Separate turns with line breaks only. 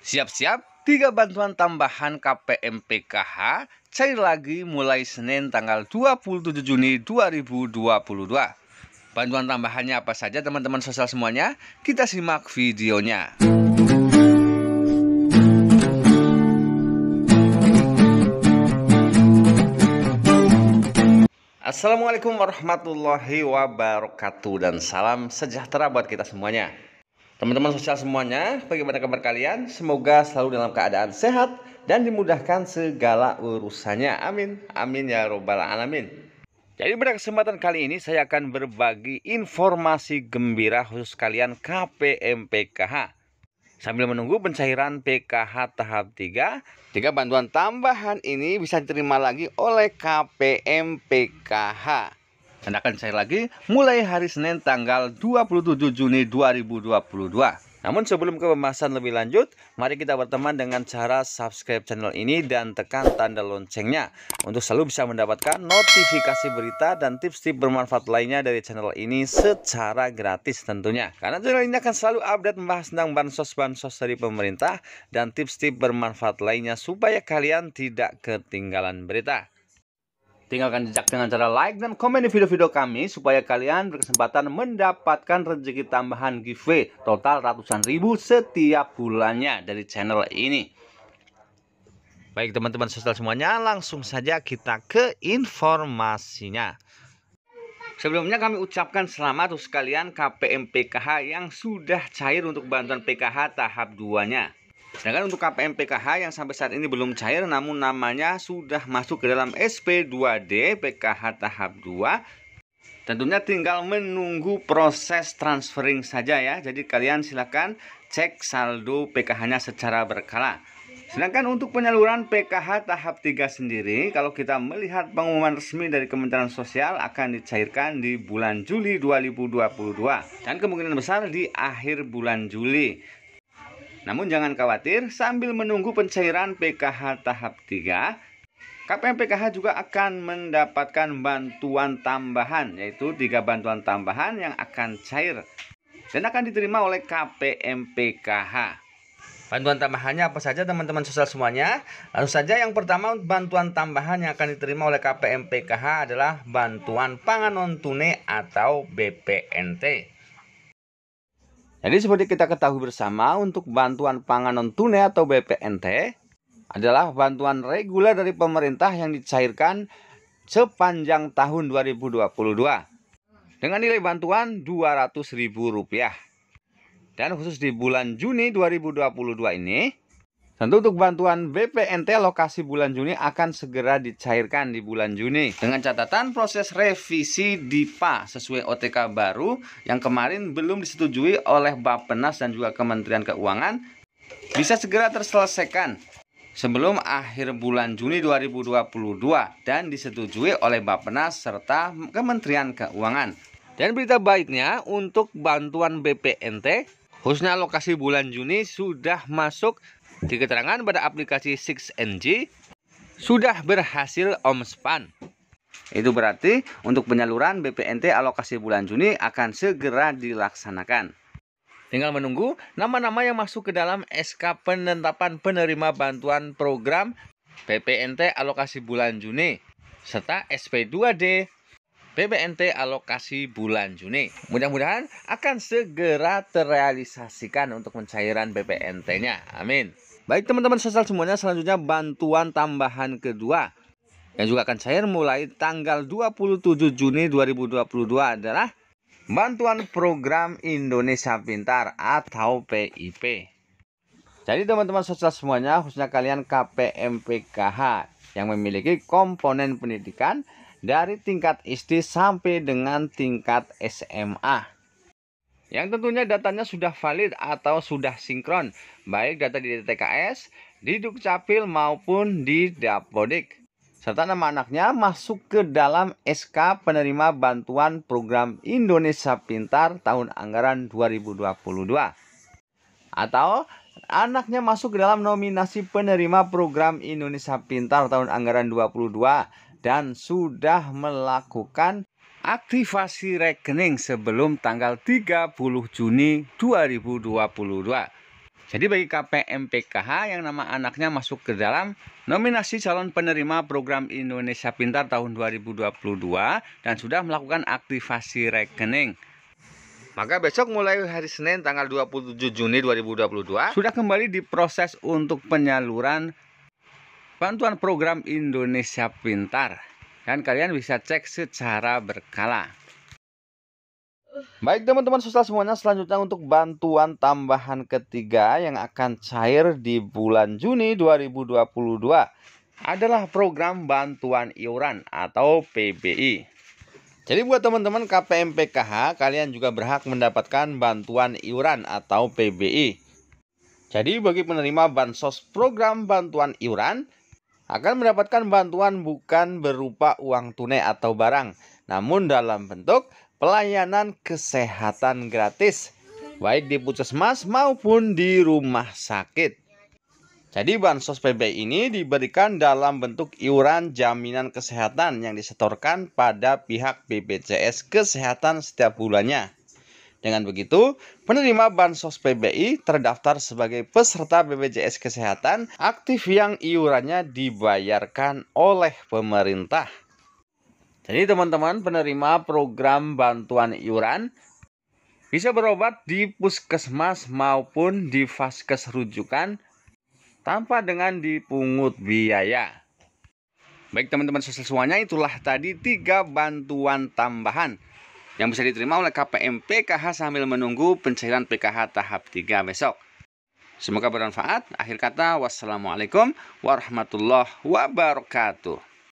Siap-siap, tiga bantuan tambahan KPM PKH cair lagi mulai Senin tanggal 27 Juni 2022. Bantuan tambahannya apa saja teman-teman sosial semuanya? Kita simak videonya. Assalamualaikum warahmatullahi wabarakatuh dan salam sejahtera buat kita semuanya. Teman-teman sosial semuanya, bagaimana kabar kalian? Semoga selalu dalam keadaan sehat dan dimudahkan segala urusannya. Amin. Amin ya robbal alamin. Jadi pada kesempatan kali ini saya akan berbagi informasi gembira khusus kalian KPMPKH. Sambil menunggu pencairan PKH tahap 3, jika bantuan tambahan ini bisa diterima lagi oleh KPMPKH. Dan akan saya lagi mulai hari Senin tanggal 27 Juni 2022. Namun sebelum ke pembahasan lebih lanjut, mari kita berteman dengan cara subscribe channel ini dan tekan tanda loncengnya untuk selalu bisa mendapatkan notifikasi berita dan tips-tips bermanfaat lainnya dari channel ini secara gratis tentunya. Karena channel ini akan selalu update membahas tentang bansos-bansos dari pemerintah dan tips-tips bermanfaat lainnya supaya kalian tidak ketinggalan berita. Tinggalkan jejak dengan cara like dan komen di video-video kami supaya kalian berkesempatan mendapatkan rezeki tambahan giveaway total ratusan ribu setiap bulannya dari channel ini. Baik teman-teman sosial semuanya, langsung saja kita ke informasinya. Sebelumnya kami ucapkan selamat untuk sekalian KPM PKH yang sudah cair untuk bantuan PKH tahap 2-nya. Sedangkan untuk KPM PKH yang sampai saat ini belum cair namun namanya sudah masuk ke dalam SP2D PKH tahap 2 Tentunya tinggal menunggu proses transferring saja ya. Jadi kalian silakan cek saldo PKH-nya secara berkala. Sedangkan untuk penyaluran PKH tahap 3 sendiri, kalau kita melihat pengumuman resmi dari Kementerian Sosial akan dicairkan di bulan Juli 2022 dan kemungkinan besar di akhir bulan Juli. Namun jangan khawatir, sambil menunggu pencairan PKH tahap 3, KPM PKH juga akan mendapatkan bantuan tambahan, yaitu tiga bantuan tambahan yang akan cair dan akan diterima oleh KPM PKH. Bantuan tambahannya apa saja teman-teman sosial semuanya? Langsung saja yang pertama bantuan tambahan yang akan diterima oleh KPM PKH adalah bantuan pangan non tunai atau BPNT. Jadi seperti kita ketahui bersama untuk bantuan pangan non tunai atau BPNT adalah bantuan reguler dari pemerintah yang dicairkan sepanjang tahun 2022 dengan nilai bantuan Rp200.000. Dan khusus di bulan Juni 2022 ini Tentu untuk bantuan BPNT lokasi bulan Juni akan segera dicairkan di bulan Juni dengan catatan proses revisi DIPA sesuai OTK baru yang kemarin belum disetujui oleh Bappenas dan juga Kementerian Keuangan bisa segera terselesaikan sebelum akhir bulan Juni 2022 dan disetujui oleh Bappenas serta Kementerian Keuangan. Dan berita baiknya untuk bantuan BPNT khususnya lokasi bulan Juni sudah masuk di keterangan pada aplikasi 6NG sudah berhasil omspan. Itu berarti untuk penyaluran BPNT alokasi bulan Juni akan segera dilaksanakan. Tinggal menunggu nama-nama yang masuk ke dalam SK penetapan penerima bantuan program BPNT alokasi bulan Juni serta SP2D BPNT alokasi bulan Juni. Mudah-mudahan akan segera terrealisasikan untuk pencairan BPNT-nya. Amin. Baik teman-teman sosial semuanya, selanjutnya bantuan tambahan kedua yang juga akan cair mulai tanggal 27 Juni 2022 adalah Bantuan Program Indonesia Pintar atau PIP. Jadi teman-teman sosial semuanya, khususnya kalian KPMPKH yang memiliki komponen pendidikan dari tingkat SD sampai dengan tingkat SMA yang tentunya datanya sudah valid atau sudah sinkron, baik data di DTKS, di Dukcapil maupun di Dapodik. Serta nama anaknya masuk ke dalam SK penerima bantuan program Indonesia Pintar tahun anggaran 2022. Atau anaknya masuk ke dalam nominasi penerima program Indonesia Pintar tahun anggaran 2022 dan sudah melakukan aktivasi rekening sebelum tanggal 30 Juni 2022. Jadi bagi KPM PKH yang nama anaknya masuk ke dalam nominasi calon penerima program Indonesia Pintar tahun 2022 dan sudah melakukan aktivasi rekening. Maka besok mulai hari Senin tanggal 27 Juni 2022 sudah kembali diproses untuk penyaluran bantuan program Indonesia Pintar dan kalian bisa cek secara berkala. Baik teman-teman sosial semuanya selanjutnya untuk bantuan tambahan ketiga yang akan cair di bulan Juni 2022 adalah program bantuan iuran atau PBI. Jadi buat teman-teman KPM PKH kalian juga berhak mendapatkan bantuan iuran atau PBI. Jadi bagi penerima bansos program bantuan iuran akan mendapatkan bantuan bukan berupa uang tunai atau barang, namun dalam bentuk pelayanan kesehatan gratis, baik di puskesmas maupun di rumah sakit. Jadi bansos PB ini diberikan dalam bentuk iuran jaminan kesehatan yang disetorkan pada pihak BPJS Kesehatan setiap bulannya. Dengan begitu, penerima bansos PBI terdaftar sebagai peserta BPJS Kesehatan aktif yang iurannya dibayarkan oleh pemerintah. Jadi teman-teman penerima program bantuan iuran bisa berobat di puskesmas maupun di vaskes rujukan tanpa dengan dipungut biaya. Baik teman-teman sosial semuanya itulah tadi tiga bantuan tambahan yang bisa diterima oleh KPM PKH sambil menunggu pencairan PKH tahap 3 besok. Semoga bermanfaat. Akhir kata, wassalamualaikum warahmatullahi wabarakatuh.